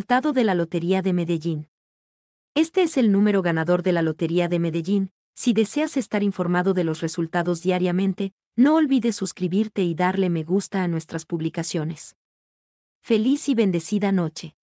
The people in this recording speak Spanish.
Resultado de la Lotería de Medellín. Este es el número ganador de la Lotería de Medellín. Si deseas estar informado de los resultados diariamente, no olvides suscribirte y darle me gusta a nuestras publicaciones. Feliz y bendecida noche.